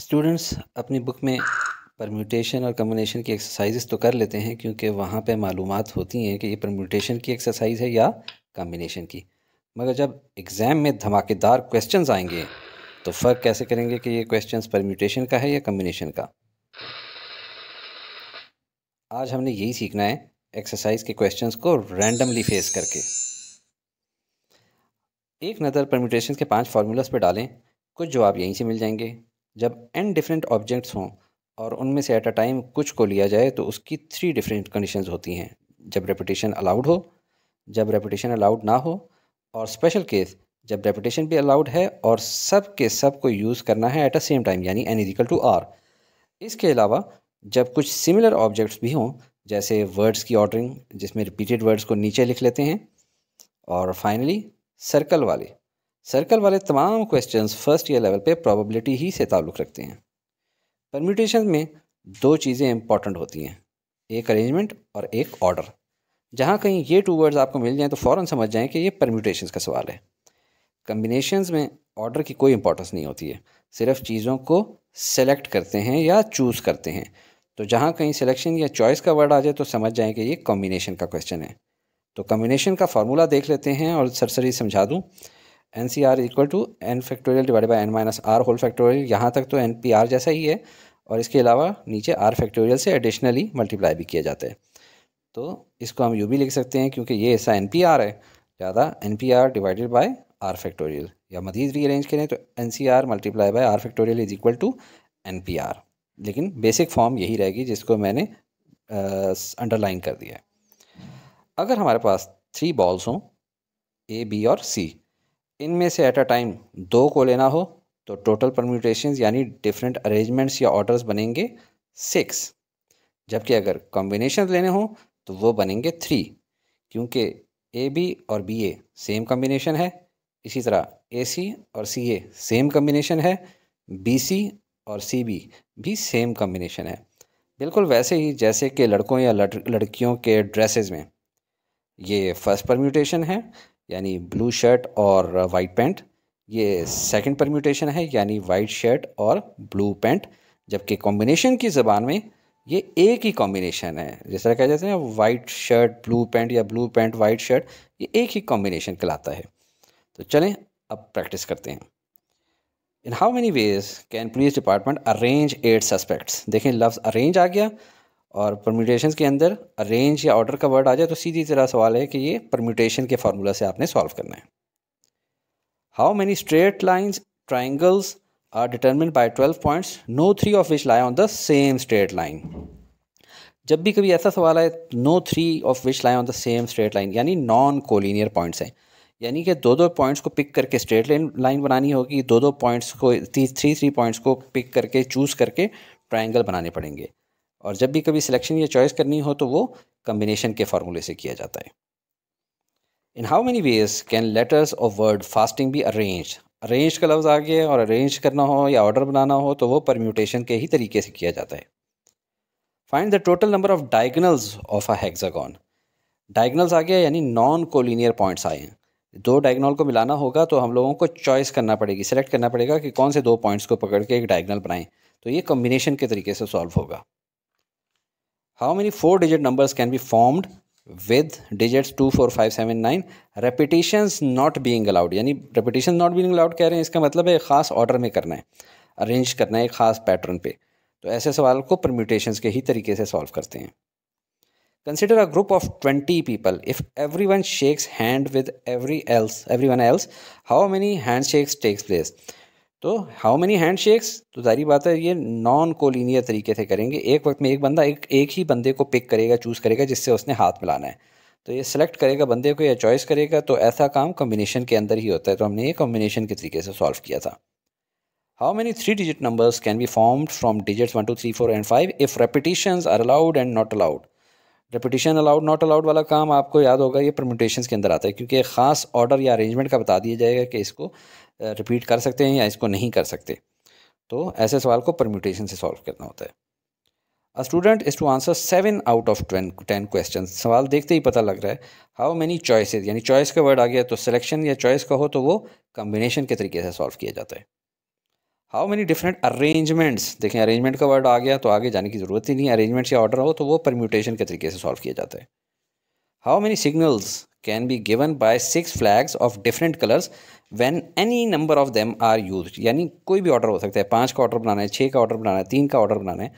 Students अपनी book में permutation और कम्बिनेशन की एक्सरसाइजेस तो कर लेते हैं क्योंकि वहाँ पे मालूम होती हैं कि ये परम्यूटेशन की एक्सरसाइज है या कम्बिनेशन की मगर जब एग्ज़ाम में धमाकेदार क्वेश्चंस आएंगे तो फ़र्क कैसे करेंगे कि ये क्वेश्चंस परम्यूटेशन का है या कम्बिनेशन का आज हमने यही सीखना है एक्सरसाइज के क्वेश्चन को रैंडमली फेस करके एक नज़र परम्यूटेशन के पाँच फार्मूलाज पर डालें कुछ जवाब यहीं से मिल जाएंगे जब एन डिफरेंट ऑब्जेक्ट्स हों और उनमें से एट अ टाइम कुछ को लिया जाए तो उसकी थ्री डिफरेंट कंडीशंस होती हैं जब रेपिटेशन अलाउड हो जब रेपिटेशन अलाउड ना हो और स्पेशल केस जब रेपिटेशन भी अलाउड है और सब के सब को यूज़ करना है एट अ सेम टाइम यानी एन इजिकल टू आर इसके अलावा जब कुछ सिमिलर ऑब्जेक्ट्स भी हों जैसे वर्ड्स की ऑर्डरिंग जिसमें रिपीटेड वर्ड्स को नीचे लिख लेते हैं और फाइनली सर्कल वाले सर्कल वाले तमाम क्वेश्चन फर्स्ट ईयर लेवल पे प्रोबेबिलिटी ही से ताल्लुक़ रखते हैं परम्यूटेशन में दो चीज़ें इंपॉर्टेंट होती हैं एक अरेंजमेंट और एक ऑर्डर जहाँ कहीं ये टू वर्ड्स आपको मिल जाएँ तो फ़ौर समझ जाएँ कि ये परम्यूटेशन का सवाल है कम्बिनेशन में ऑर्डर की कोई इंपॉर्टेंस नहीं होती है सिर्फ चीज़ों को सेलेक्ट करते हैं या चूज़ करते हैं तो जहाँ कहीं सिलेक्शन या चॉइस का वर्ड आ जाए तो समझ जाएँ कि ये कॉम्बिनेशन का क्वेश्चन है तो कम्बिनेशन का फार्मूला देख लेते हैं और सरसरी समझा दूँ N C R equal to N factorial divide by N minus R whole factorial यहाँ तक तो एन पी आर जैसा ही है और इसके अलावा नीचे आर फैक्टोरियल से एडिशनली मल्टीप्लाई भी किया जाता है तो इसको हम यू भी लिख सकते हैं क्योंकि ये ऐसा एन पी आर है ज़्यादा N P R divided by R factorial या री रीअरेंज करें तो N C R multiply by R factorial is equal to N P R लेकिन बेसिक फॉर्म यही रहेगी जिसको मैंने अंडरलाइन कर दिया है अगर हमारे पास थ्री बॉल्स हों ए बी और सी इनमें से एट अ टाइम दो को लेना हो तो टोटल परम्यूटेशन यानी डिफरेंट अरेंजमेंट्स या ऑर्डर्स बनेंगे सिक्स जबकि अगर कॉम्बिनेशन लेने हों तो वो बनेंगे थ्री क्योंकि ए बी और बी ए सेम कॉम्बिनेशन है इसी तरह ए सी और सी ए सेम कॉम्बिनेशन है बी सी और सी बी भी सेम कॉम्बिनेशन है बिल्कुल वैसे ही जैसे कि लड़कों या लड़, लड़कियों के ड्रेसेस में ये फर्स्ट परम्यूटेशन है यानी ब्लू शर्ट और वाइट पैंट ये सेकंड परम्यूटेशन है यानी वाइट शर्ट और ब्लू पैंट जबकि कॉम्बिनेशन की ज़बान में ये एक ही कॉम्बिनेशन है जिस तरह कह जाते हैं वाइट शर्ट ब्लू पैंट या ब्लू पैंट वाइट शर्ट ये एक ही कॉम्बिनेशन कहलाता है तो चलें अब प्रैक्टिस करते हैं in how many ways can police department arrange eight suspects देखें लफ्ज़ अरेंज आ गया और परम्यूटेशन के अंदर रेंज या ऑर्डर का वर्ड आ जाए तो सीधी तरह सवाल है कि ये परम्यूटेशन के फार्मूला से आपने सॉल्व करना है how many straight lines triangles are determine by twelve points no three of which lie on the same straight line जब भी कभी ऐसा सवाल आए no three of which lie on the same straight line यानी non collinear points हैं यानी कि दो दो पॉइंट्स को पिक करके स्ट्रेट लाइन लाइन बनानी होगी दो दो पॉइंट्स को थ्री थ्री पॉइंट्स को पिक करके चूज़ करके ट्राइंगल बनाने पड़ेंगे और जब भी कभी सिलेक्शन या चॉइस करनी हो तो वो कम्बिनेशन के फार्मूले से किया जाता है in how many ways can letters of word fasting be arrange arrange का लफ्ज़ आ गया और अरेंज करना हो या ऑर्डर बनाना हो तो वो परम्यूटेशन के ही तरीके से किया जाता है find the total number of diagonals of a hexagon diagonals आ गया यानी नॉन कोलिनियर पॉइंट्स आए हैं दो डायगनल को मिलाना होगा तो हम लोगों को चॉइस करना पड़ेगी सेलेक्ट करना पड़ेगा कि कौन से दो पॉइंट्स को पकड़ के एक डायगनल बनाएं तो ये कॉम्बिनेशन के तरीके से सॉल्व होगा how many four digit numbers can be formed with digits two four five seven nine repetition not being allowed यानी रेपिटेशन नॉट बींग अलाउड कह रहे हैं इसका मतलब है ख़ास ऑर्डर में करना है अरेंज करना है एक ख़ास पैटर्न पे तो ऐसे सवाल को परम्यूटेशन के ही तरीके से सॉल्व करते हैं consider a group of twenty people if everyone shakes hand with every else everyone else how many handshakes takes place तो हाउ मेनी हैंड शेक्स तो जारी बात है ये नॉन कोलिनियर तरीके से करेंगे एक वक्त में एक बंदा एक एक ही बंदे को पिक करेगा चूज़ करेगा जिससे उसने हाथ मिलाना है तो ये सिलेक्ट करेगा बंदे को या चॉइस करेगा तो ऐसा काम कॉम्बिनेशन के अंदर ही होता है तो हमने ये कॉम्बिनेशन के तरीके से सॉल्व किया था how many three digit numbers can be formed from digits one two three four and five if repetition are allowed and not allowed repetition allowed not allowed वाला काम आपको याद होगा ये परमिटेशन के अंदर आता है क्योंकि ख़ास ऑर्डर या अरेंजमेंट का बता दिया जाएगा कि इसको रिपीट कर सकते हैं या इसको नहीं कर सकते तो ऐसे सवाल को परम्यूटेशन से सॉल्व करना होता है a student is to answer seven out of ten ten question सवाल देखते ही पता लग रहा है हाउ मैनी चॉइसेस यानी चॉइस का वर्ड आ गया तो सिलेक्शन या चॉइस का हो तो वो कम्बिनेशन के तरीके से सॉल्व किया जाता है हाउ मेनी डिफरेंट अरेंजमेंट्स देखें अरेंजमेंट का वर्ड आ गया तो आगे जाने की ज़रूरत ही नहीं अरेंजमेंट्स या ऑर्डर हो तो वो परम्यूटेशन के तरीके से सॉल्व किया जाता है how many signals can be given by six flags of different colours when any number of them are use यानी कोई भी ऑर्डर हो सकता है पाँच का ऑर्डर बनाना है छः का ऑर्डर बनाना है तीन का ऑर्डर बनाना है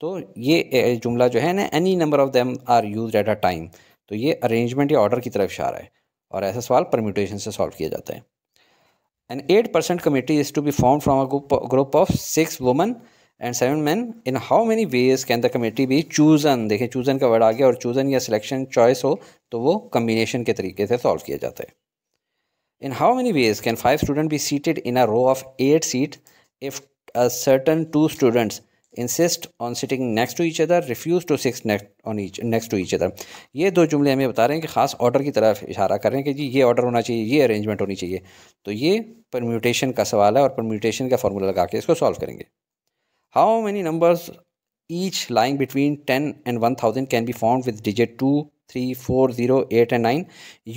तो ये जुमला जो है ना any number of them are use at a time तो ये अरेंजमेंट या ऑर्डर की तरफ इशारा है और ऐसा सवाल परम्यूटेशन से सॉल्व किया जाता है An 8% committee is to be formed from a group, group of 6 women and 7 men. In how many ways can the committee be chosen? Dekhe, chosen ka word aage, aur chosen ya selection choice ho, to wo combination ke tarikhe se solve kiya jate. In how many ways can 5 students be seated in a row of 8 seats if a certain 2 students insist on sitting next to each other refuse to सिक्स on each next to each other ये दो जुमले हमें बता रहे हैं कि ख़ास ऑर्डर की तरफ इशारा कर रहे हैं कि जी ये ऑर्डर होना चाहिए ये अरेंजमेंट होनी चाहिए तो ये परम्यूटेशन का सवाल है और परम्यूटेशन का फार्मूला लगा के इसको सॉल्व करेंगे how many numbers each lying between ten and one thousand can be form with digit two three four zero eight and nine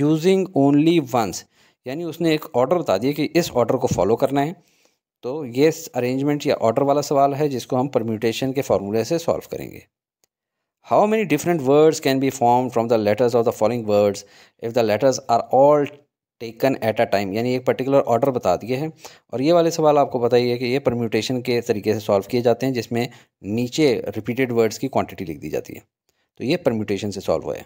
using only once यानी उसने एक ऑर्डर बता दिया कि इस ऑर्डर को फॉलो करना है तो ये अरेंजमेंट या ऑर्डर वाला सवाल है जिसको हम परम्यूटेशन के फार्मूले से सॉल्व करेंगे how many different words can be form from the letters of the following words if the letters are all taken at a time यानी एक पर्टिकुलर ऑर्डर बता दिए हैं और ये वाले सवाल आपको पता ही है कि ये परम्यूटेशन के तरीके से सॉल्व किए जाते हैं जिसमें नीचे रिपीटेड वर्ड्स की क्वांटिटी लिख दी जाती है तो ये परम्यूटेशन से सॉल्व हुआ है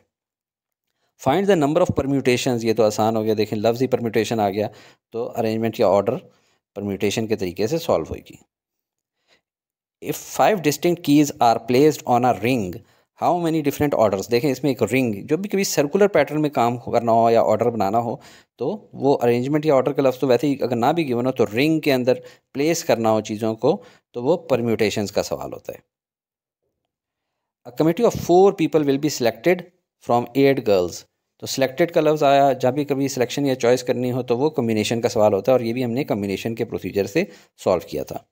find the number of permutation ये तो आसान हो गया देखें लफ्ज़ ही परम्यूटेशन आ गया तो अरेंजमेंट या ऑर्डर परम्यूटेशन के तरीके से सॉल्व होगी if five distinct keys are placed on a ring how many different orders देखें इसमें एक रिंग जो भी कभी सर्कुलर पैटर्न में काम करना हो या ऑर्डर बनाना हो तो वो अरेंजमेंट या ऑर्डर का लफ्ज़ तो वैसे ही अगर ना भी गिवन हो तो रिंग के अंदर प्लेस करना हो चीज़ों को तो वो परम्यूटेशंस का सवाल होता है a committee of four people will be selected from eight girls तो सिलेक्टेड का लफ्ज़ आया जब भी कभी सिलेक्शन या चॉइस करनी हो तो वो कम्बिनेशन का सवाल होता है और ये भी हमने कम्बिनेशन के प्रोसीजर से सॉल्व किया था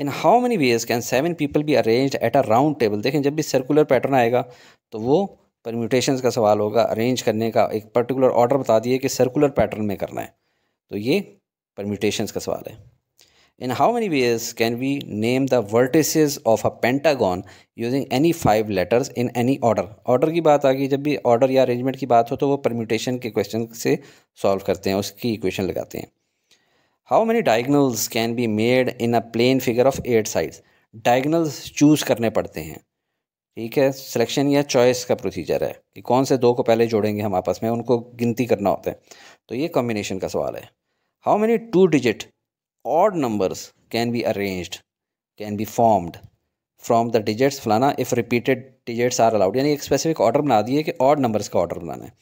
in how many ways can seven people be arrange at a round table देखें जब भी सर्कुलर पैटर्न आएगा तो वो परम्यूटेशन का सवाल होगा अरेंज करने का एक पर्टिकुलर ऑर्डर बता दिए कि सर्कुलर पैटर्न में करना है तो ये परम्यूटेशन का सवाल है In how many ways can we name the vertices of a pentagon using any five letters in any order? Order की बात आ गई जब भी order या arrangement की बात हो तो वो permutation के question से solve करते हैं उसकी equation लगाते हैं How many diagonals can be made in a plane figure of eight sides? Diagonals choose करने पड़ते हैं ठीक है selection या choice का procedure है कि कौन से दो को पहले जोड़ेंगे हम आपस में उनको गिनती करना होता है तो ये combination का सवाल है how many two digit odd numbers can be arranged can be formed from the digits फलाना if repeated digits are allowed यानी एक स्पेसिफिक ऑर्डर बना दिए कि ऑड नंबर्स का ऑर्डर बनाना है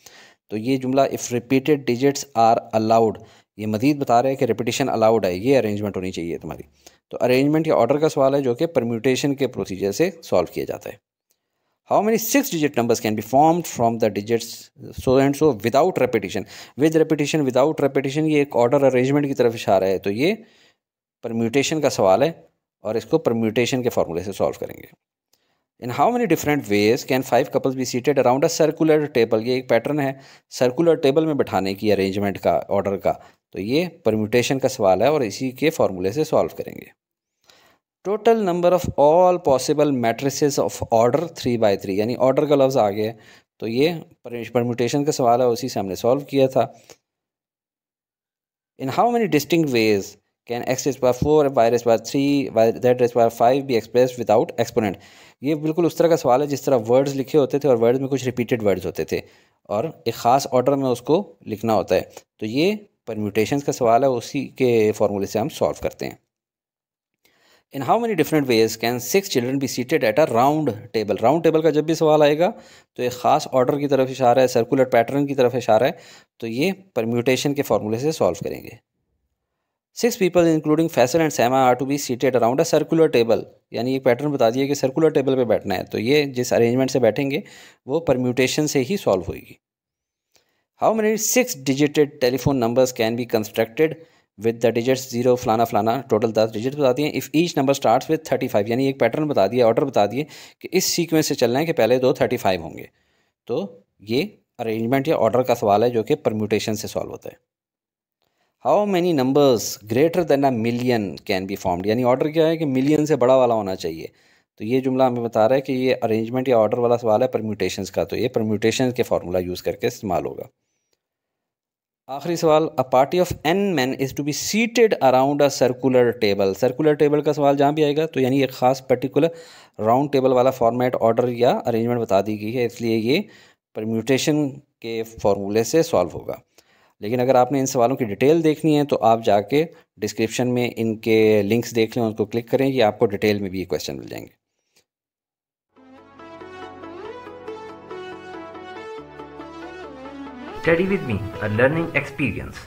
तो ये जुमला if repeated digits are allowed ये मदीद बता रहे हैं कि रिपीटेशन अलाउड है ये अरेंजमेंट होनी चाहिए तुम्हारी तो अरेंजमेंट या ऑर्डर का सवाल है जो कि परम्यूटेशन के प्रोसीजर से सॉल्व किया जाता है how many six digit numbers can be form from the digit so and so without repetition with repetition without repetition ये एक ऑर्डर अरेंजमेंट की तरफ इशारा है तो ये परम्यूटेशन का सवाल है और इसको परम्यूटेशन के फार्मूले से सॉल्व करेंगे in how many different ways can five couples be seated around a circular table ये एक पैटर्न है सर्कुलर टेबल में बैठाने की अरेंजमेंट का ऑर्डर का तो ये परम्यूटेशन का सवाल है और इसी के फार्मूले से सॉल्व करेंगे total number of all possible matrices of order three by three यानी ऑर्डर का लफ्ज़ आ गया है तो ये परम्यूटेशन का सवाल है उसी से हमने सॉल्व किया था in how many distinct ways can x s power four y s bar three y z raise five be expressed without exponent ये बिल्कुल उस तरह का सवाल है जिस तरह वर्ड्स लिखे होते थे और वर्ड्स में कुछ रिपीटेड वर्ड्स होते थे और एक ख़ास ऑर्डर में उसको लिखना होता है तो ये परम्यूटेशन का सवाल है उसी के फॉर्मूले से हम सॉल्व करते हैं in how many different ways can six children be seated at a round table round table का जब भी सवाल आएगा तो एक ख़ास ऑर्डर की तरफ इशारा है सर्कुलर पैटर्न की तरफ इशारा है तो ये परम्यूटेशन के फार्मूले से सॉल्व करेंगे six people including Faisal and Saima are to be seated around a circular table यानी एक पैटर्न बता दिए कि सर्कुलर टेबल पर बैठना है तो ये जिस अरेंजमेंट से बैठेंगे वो परम्यूटेशन से ही सॉल्व होगी how many six digited telephone numbers can be constructed with the digits zero फलाना फलाना टोटल दस डिजिट बता दिए if each number start with thirty five यानी एक पैटर्न बता दिया ऑर्डर बता दिए कि इस सीक्वेंस से चलना है कि पहले दो थर्टी फाइव होंगे तो ये अरेंजमेंट या ऑर्डर का सवाल है जो कि परम्यूटेशन से सॉल्व होता है how many numbers greater than a million can be formed यानी ऑर्डर क्या है कि मिलियन से बड़ा वाला होना चाहिए तो ये जुमला हमें बता रहा है कि ये अरेंजमेंट या ऑर्डर वाला सवाल है परम्यूटेशन का तो ये परम्यूटेशन के फार्मूला यूज़ करके इस्तेमाल होगा आखिरी सवाल a party of n man is to be seated around a circular table circular table का सवाल जहाँ भी आएगा तो यानी एक ख़ास पर्टिकुलर राउंड टेबल वाला फॉर्मेट ऑर्डर या अरेंजमेंट बता दी गई है इसलिए ये परम्यूटेशन के फॉर्मूले से सॉल्व होगा लेकिन अगर आपने इन सवालों की डिटेल देखनी है तो आप जाके डिस्क्रिप्शन में इनके लिंक्स देख लें उनको क्लिक करें ये आपको डिटेल में भी ये क्वेश्चन मिल जाएंगे Study with me, a learning experience.